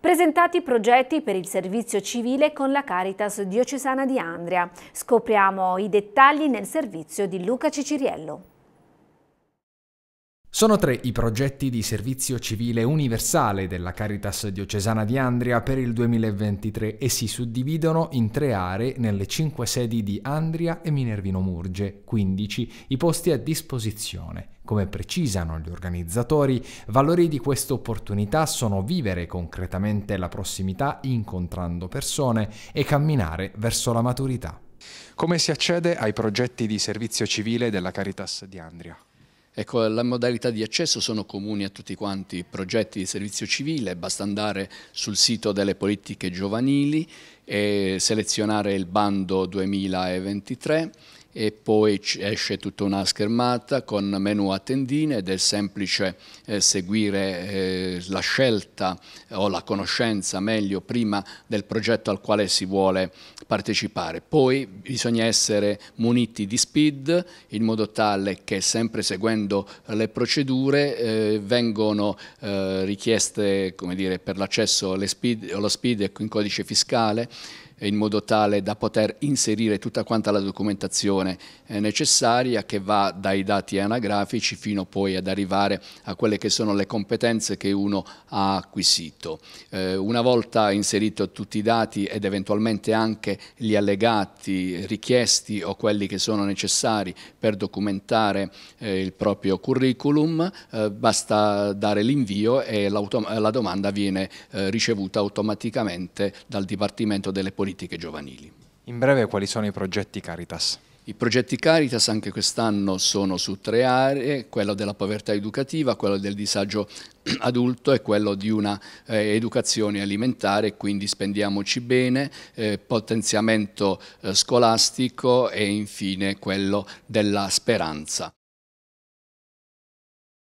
Presentati progetti per il servizio civile con la Caritas diocesana di Andria. Scopriamo i dettagli nel servizio di Luca Ciciriello. Sono tre i progetti di servizio civile universale della Caritas diocesana di Andria per il 2023 e si suddividono in tre aree nelle cinque sedi di Andria e Minervino Murge, 15 i posti a disposizione. Come precisano gli organizzatori, valori di questa opportunità sono vivere concretamente la prossimità incontrando persone e camminare verso la maturità. Come si accede ai progetti di servizio civile della Caritas di Andria? Ecco, le modalità di accesso sono comuni a tutti quanti i progetti di servizio civile, basta andare sul sito delle politiche giovanili e selezionare il bando 2023 e poi esce tutta una schermata con menu a tendine ed è semplice eh, seguire eh, la scelta o la conoscenza meglio prima del progetto al quale si vuole partecipare. Poi bisogna essere muniti di speed in modo tale che sempre seguendo le procedure eh, vengono eh, richieste come dire, per l'accesso allo speed in codice fiscale in modo tale da poter inserire tutta quanta la documentazione eh, necessaria che va dai dati anagrafici fino poi ad arrivare a quelle che sono le competenze che uno ha acquisito. Eh, una volta inserito tutti i dati ed eventualmente anche gli allegati richiesti o quelli che sono necessari per documentare eh, il proprio curriculum, basta dare l'invio e la domanda viene ricevuta automaticamente dal Dipartimento delle Politiche politiche giovanili. In breve quali sono i progetti Caritas? I progetti Caritas anche quest'anno sono su tre aree, quello della povertà educativa, quello del disagio adulto e quello di una eh, educazione alimentare, quindi spendiamoci bene, eh, potenziamento eh, scolastico e infine quello della speranza.